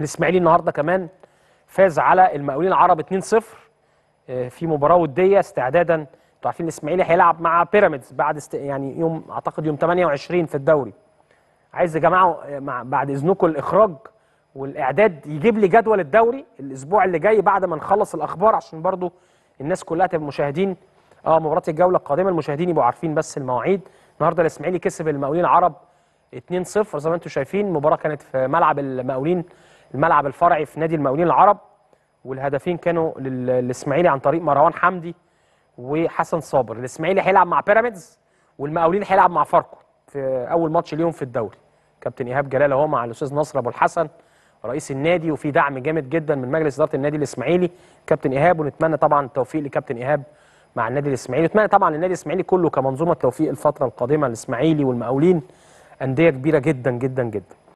الاسماعيلي النهارده كمان فاز على المقاولين العرب 2-0 آه، في مباراه وديه استعدادا انتوا عارفين الاسماعيلي هيلعب مع بيراميدز بعد است... يعني يوم اعتقد يوم 28 في الدوري عايز يا جماعه آه، مع... بعد اذنكم الاخراج والاعداد يجيب لي جدول الدوري الاسبوع اللي جاي بعد ما نخلص الاخبار عشان برضو الناس كلها تبقى مشاهدين اه مباراه الجوله القادمه المشاهدين يبقوا عارفين بس المواعيد النهارده الاسماعيلي كسب المقاولين العرب 2-0 زي ما انتم شايفين المباراه كانت في ملعب المقاولين الملعب الفرعي في نادي المقاولين العرب والهدفين كانوا للاسماعيلي عن طريق مروان حمدي وحسن صابر الاسماعيلي هيلعب مع بيراميدز والمقاولين هيلعب مع فاركو في اول ماتش ليهم في الدوري كابتن ايهاب جلال اهو مع الاستاذ نصر ابو الحسن رئيس النادي وفي دعم جامد جدا من مجلس اداره النادي الاسماعيلي كابتن ايهاب ونتمنى طبعا التوفيق لكابتن ايهاب مع النادي الاسماعيلي ونتمنى طبعا للنادي الاسماعيلي كله كمنظومه توفيق الفتره القادمه الاسماعيلي والمقاولين انديه كبيره جدا جدا جدا